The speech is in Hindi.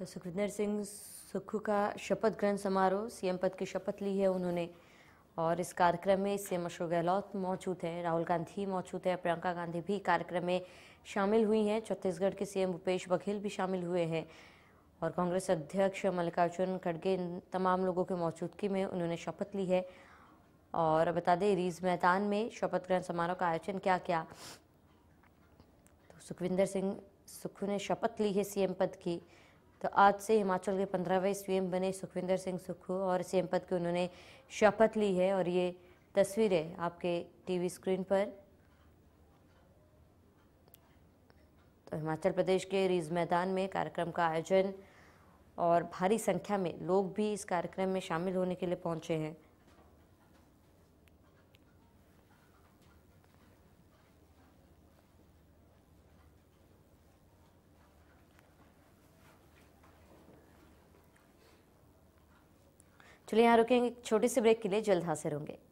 तो सुखविंदर सिंह सुक्खू का शपथ ग्रहण समारोह सीएम पद की शपथ ली है उन्होंने और इस कार्यक्रम में सीएम अशोक गहलोत मौजूद हैं राहुल गांधी मौजूद हैं प्रियंका गांधी भी कार्यक्रम में शामिल हुई हैं छत्तीसगढ़ के सीएम भूपेश बघेल भी शामिल हुए हैं और कांग्रेस अध्यक्ष मल्लिकार्जुन खड़गे इन तमाम लोगों की मौजूदगी में उन्होंने शपथ ली है और बता दें रीज मैदान में शपथ ग्रहण समारोह का आयोजन क्या क्या तो सुखविंदर सिंह सुक्खू ने शपथ ली है सीएम पद की तो आज से हिमाचल के पंद्रहवें सीएम बने सुखविंदर सिंह सुक्खू और सीएम पद की उन्होंने शपथ ली है और ये तस्वीरें आपके टीवी स्क्रीन पर तो हिमाचल प्रदेश के रीज मैदान में कार्यक्रम का आयोजन और भारी संख्या में लोग भी इस कार्यक्रम में शामिल होने के लिए पहुंचे हैं चलिए यहाँ रुकेंगे छोटे से ब्रेक के लिए जल्द हाजिर होंगे